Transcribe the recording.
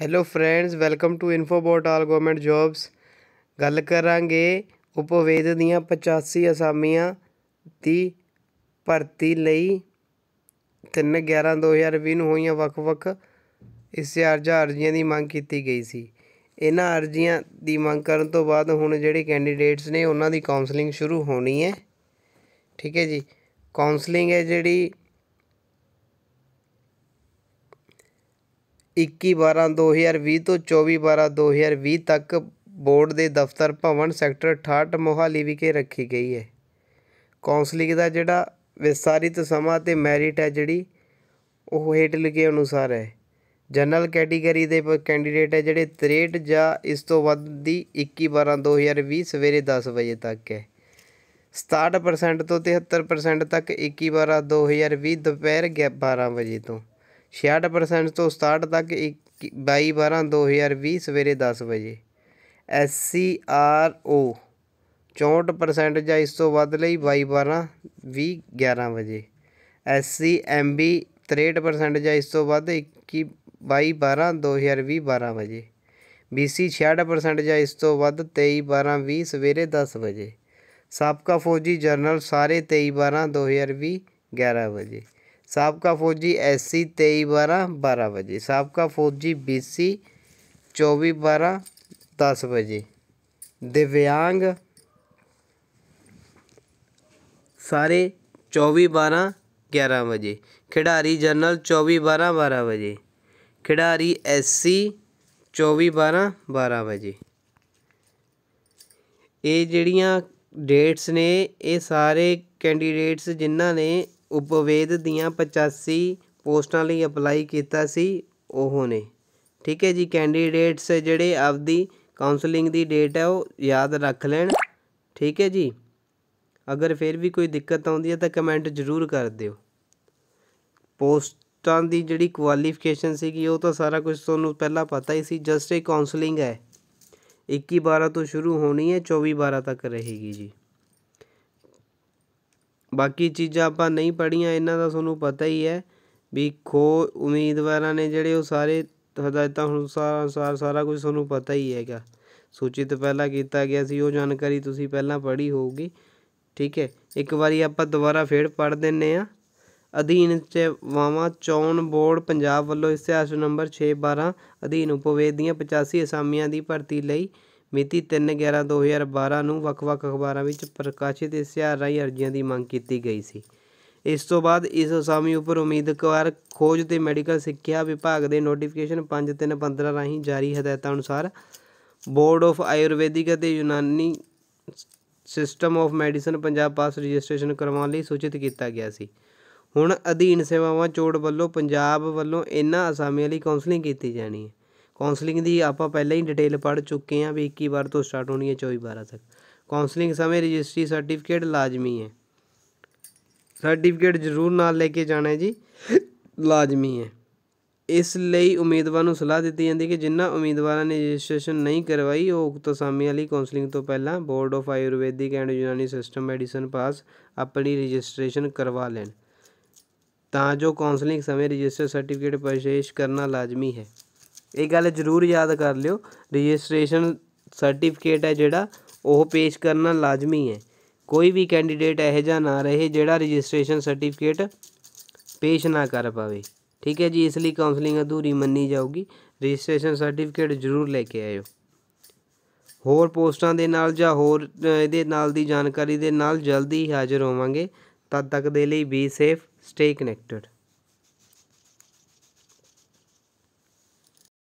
hello friends welcome to Infobot all government jobs ਗੱਲ ਕਰਾਂਗੇ ਉਪਵੇਦ ਦੀਆਂ 85 ਅਸਾਮੀਆਂ ਦੀ ਭਰਤੀ ਲਈ 3/11/2020 ਨੂੰ ਹੋਈਆਂ ਵੱਖ-ਵੱਖ ਇਸੇ ਅਰਜ਼ੀਆਂ ਦੀ ਮੰਗ ਕੀਤੀ ਗਈ ਸੀ ਇਹਨਾਂ ਅਰਜ਼ੀਆਂ ਦੀ ਮੰਗ ਕਰਨ ਤੋਂ ਬਾਅਦ ਹੁਣ ਜਿਹੜੇ ਕੈਂਡੀਡੇਟਸ ਨੇ ਉਹਨਾਂ ਦੀ ਕਾਉਂਸਲਿੰਗ ਸ਼ੁਰੂ ਹੋਣੀ ਹੈ ਠੀਕ ਹੈ ਜੀ ਕਾਉਂਸਲਿੰਗ ਹੈ ਜਿਹੜੀ 21 12 2020 ਤੋਂ 24 12 2020 ਤੱਕ ਬੋਰਡ ਦੇ ਦਫ਼ਤਰ ਭਵਨ ਸੈਕਟਰ 68 ਮੋਹਾਲੀ ਵਿਖੇ ਰੱਖੀ ਗਈ ਹੈ ਕਾਉਂਸਲਿੰਗ ਦਾ ਜਿਹੜਾ ਵਿਸਾਰਿਤ ਸਮਾਂ ਤੇ ਮੈਰਿਟ ਹੈ ਜਿਹੜੀ ਉਹ ਹੇਠ ਲਿਖੇ ਅਨੁਸਾਰ ਹੈ ਜਨਰਲ ਕੈਟਾਗਰੀ ਦੇ ਕੈਂਡੀਡੇਟ ਹੈ ਜਿਹੜੇ 63 ਜਾਂ ਇਸ ਤੋਂ ਵੱਧ ਦੀ 21 12 2020 ਸਵੇਰੇ 10 ਵਜੇ ਤੱਕ ਹੈ 67% ਤੋਂ 73% ਤੱਕ 21 12 2020 ਦੁਪਹਿਰ 12 ਵਜੇ ਤੋਂ 66% ਤੋਂ 67 ਤੱਕ 22 12 2020 ਸਵੇਰੇ 10 ਵਜੇ SCRO 64% ਜਾਂ ਇਸ ਤੋਂ ਵੱਧ ਲਈ 22 12 20 11 ਵਜੇ SCMB 63% ਜਾਂ ਇਸ ਤੋਂ ਵੱਧ 21 22 12 2020 12 ਵਜੇ BC 66% ਜਾਂ ਇਸ ਤੋਂ ਵੱਧ 23 12 20 ਸਵੇਰੇ 10 ਵਜੇ ਸਾਬਕਾ ਫੌਜੀ ਜਨਰਲ ਸਾਰੇ 23 12 2020 11 ਵਜੇ सबका फौजी एस सी तेईस बारह बारह बजे सबका फौजी बी सी चौबीस बारह दस बजे दिव्यांग सारे चौबीस बारह ग्यारह बजे खिडारी जनरल चौबीस बारह बारह बजे खिडारी एस सी चौबीस बारह बारह बजे ये ਜਿਹੜੀਆਂ ਡੇਟਸ ਨੇ ਇਹ ਸਾਰੇ ਕੈਂਡੀਡੇਟਸ ਜਿਨ੍ਹਾਂ ਨੇ ਉਪਵੇਦ ਦੀਆਂ 85 ਪੋਸਟਾਂ ਲਈ ਅਪਲਾਈ ਕੀਤਾ ਸੀ ਉਹ ਨੇ ਠੀਕ ਹੈ ਜੀ ਕੈਂਡੀਡੇਟਸ ਜਿਹੜੇ ਆਪਦੀ ਕਾਉਂਸਲਿੰਗ ਦੀ ਡੇਟ ਹੈ ਉਹ ਯਾਦ ਰੱਖ ਲੈਣ ਠੀਕ ਹੈ ਜੀ ਅਗਰ ਫਿਰ ਵੀ ਕੋਈ ਦਿੱਕਤ ਆਉਂਦੀ ਹੈ ਤਾਂ ਕਮੈਂਟ ਜ਼ਰੂਰ ਕਰ ਦਿਓ ਪੋਸਟਾਂ ਦੀ ਜਿਹੜੀ ਕੁਆਲੀਫਿਕੇਸ਼ਨ ਸੀਗੀ ਉਹ ਤਾਂ ਸਾਰਾ ਕੁਝ ਤੁਹਾਨੂੰ ਪਹਿਲਾਂ ਪਤਾ ਹੀ ਸੀ ਜਸਟ ਇਹ ਕਾਉਂਸਲਿੰਗ ਹੈ 21 12 ਤੋਂ ਸ਼ੁਰੂ ਹੋਣੀ ਹੈ 24 12 ਤੱਕ ਰਹੇਗੀ ਜੀ ਬਾਕੀ ਚੀਜ਼ਾਂ ਆਪਾਂ ਨਹੀਂ ਪੜ੍ਹੀਆਂ ਇਹਨਾਂ ਦਾ ਤੁਹਾਨੂੰ ਪਤਾ ਹੀ ਹੈ ਵੀ ਖੋ ਉਮੀਦਵਾਰਾਂ ਨੇ ਜਿਹੜੇ ਉਹ ਸਾਰੇ ਹਦਾਇਤਾਂ ਅਨੁਸਾਰ ਅਨੁਸਾਰ ਸਾਰਾ ਕੁਝ ਤੁਹਾਨੂੰ ਪਤਾ ਹੀ ਹੈਗਾ ਸੂਚਿਤ ਪਹਿਲਾਂ ਕੀਤਾ ਗਿਆ ਸੀ ਉਹ ਜਾਣਕਾਰੀ ਤੁਸੀਂ ਪਹਿਲਾਂ ਪੜ੍ਹੀ ਹੋਊਗੀ ਠੀਕ ਹੈ ਇੱਕ ਵਾਰੀ ਆਪਾਂ ਦੁਬਾਰਾ ਫੇਰ ਪੜ੍ਹ ਦਿੰਨੇ ਆ ਅਧੀਨ ਵਾਵਾ ਚੌਣ ਬੋਰਡ ਪੰਜਾਬ ਵੱਲੋਂ ਇਤਿਹਾਸ ਨੰਬਰ 612 ਅਧੀਨ ਉਪਵੇਦ ਦੀਆਂ 85 ਅਸਾਮੀਆਂ ਦੀ ਭਰਤੀ ਲਈ ਮਿਤੀ 3/11/2012 ਨੂੰ ਵੱਖ-ਵੱਖ ਅਖਬਾਰਾਂ ਵਿੱਚ ਪ੍ਰਕਾਸ਼ਿਤ ਇਸ਼ਤਿਹਾਰ ਰਾਹੀਂ ਅਰਜ਼ੀਆਂ ਦੀ ਮੰਗ ਕੀਤੀ ਗਈ ਸੀ ਇਸ ਤੋਂ ਬਾਅਦ ਇਸ ਅਸਾਮੀ ਉੱਪਰ ਉਮੀਦਵਾਰ ਖੋਜ ਤੇ ਮੈਡੀਕਲ ਸਿੱਖਿਆ ਵਿਭਾਗ ਦੇ ਨੋਟੀਫਿਕੇਸ਼ਨ 5315 ਰਾਹੀਂ ਜਾਰੀ ਹਦਾਇਤਾਂ ਅਨੁਸਾਰ ਬੋਰਡ ਆਫ ਆਯੁਰਵੈਦਿਕ ਅਤੇ Unani system of medicine Punjab ਪਾਸ ਰਜਿਸਟ੍ਰੇਸ਼ਨ ਕਰਵਾਉਣ ਲਈ ਸੂਚਿਤ ਕੀਤਾ ਗਿਆ ਸੀ ਹੁਣ ਅਧੀਨ ਸੇਵਾਵਾਂ ਚੋੜ ਵੱਲੋਂ ਪੰਜਾਬ ਵੱਲੋਂ ਇਹਨਾਂ ਅਸਾਮੀਆਂ ਲਈ ਕਾਉਂਸਲਿੰਗ ਕੀਤੀ ਜਾਣੀ ਹੈ ਕਾਉਂਸਲਿੰਗ ਦੀ ਆਪਾਂ ਪਹਿਲਾਂ ਹੀ ਡਿਟੇਲ ਪੜ ਚੁੱਕੇ ਆ ਵੀ 21 ਵਾਰ ਤੋਂ ਸਟਾਰਟ ਹੋਣੀ ਹੈ 24 ਬਾਰਾਂ ਤੱਕ ਕਾਉਂਸਲਿੰਗ ਸਮੇਂ ਰਜਿਸਟਰੀ ਸਰਟੀਫਿਕੇਟ ਲਾਜ਼ਮੀ ਹੈ ਸਰਟੀਫਿਕੇਟ ਜ਼ਰੂਰ ਨਾਲ ਲੈ ਕੇ ਜਾਣਾ ਹੈ ਜੀ ਲਾਜ਼ਮੀ ਹੈ ਇਸ ਲਈ ਉਮੀਦਵਾਰ ਨੂੰ ਸਲਾਹ ਦਿੱਤੀ ਜਾਂਦੀ ਹੈ ਕਿ ਜਿਨ੍ਹਾਂ ਉਮੀਦਵਾਰਾਂ ਨੇ ਰਜਿਸਟ੍ਰੇਸ਼ਨ ਨਹੀਂ ਕਰਵਾਈ ਉਹ ਉਕਤ ਸਮੇਂ ਲਈ ਕਾਉਂਸਲਿੰਗ ਤੋਂ ਪਹਿਲਾਂ board of Ayurvedic and Unani system medicine ਪਾਸ ਆਪਣੀ ਰਜਿਸਟ੍ਰੇਸ਼ਨ ਕਰਵਾ ਲੈਣ ਤਾਂ ਜੋ ਕਾਉਂਸਲਿੰਗ ਸਮੇਂ ਰਜਿਸਟਰ ਸਰਟੀਫਿਕੇਟ ਪੇਸ਼ ਕਰਨਾ ਲਾਜ਼ਮੀ ਹੈ ਇਹ ਗੱਲ ਜ਼ਰੂਰ ਯਾਦ ਕਰ ਲਿਓ ਰਜਿਸਟ੍ਰੇਸ਼ਨ ਸਰਟੀਫਿਕੇਟ ਹੈ ਜਿਹੜਾ ਉਹ ਪੇਸ਼ ਕਰਨਾ ਲਾਜ਼ਮੀ ਹੈ ਕੋਈ ਵੀ ਕੈਂਡੀਡੇਟ ਇਹ ਜਾਂ ਨਾ ਰਹੇ ਜਿਹੜਾ ਰਜਿਸਟ੍ਰੇਸ਼ਨ ਸਰਟੀਫਿਕੇਟ ਪੇਸ਼ ਨਾ ਕਰ ਪਾਵੇ ਠੀਕ ਹੈ ਜੀ ਇਸ ਲਈ ਕਾਉਂਸਲਿੰਗ ਅਧੂਰੀ ਮੰਨੀ ਜਾਊਗੀ ਰਜਿਸਟ੍ਰੇਸ਼ਨ ਸਰਟੀਫਿਕੇਟ ਜ਼ਰੂਰ ਲੈ ਕੇ ਆਇਓ ਹੋਰ ਪੋਸਟਾਂ ਦੇ ਨਾਲ ਜਾਂ ਹੋਰ ਇਹਦੇ ਨਾਲ ਦੀ ਜਾਣਕਾਰੀ ਦੇ ਨਾਲ ਜਲਦੀ ਹਾਜ਼ਰ ਹੋਵਾਂਗੇ ਤਦ ਤੱਕ ਦੇ ਲਈ ਬੀ ਸੇਫ ਸਟੇ ਕਨੈਕਟਡ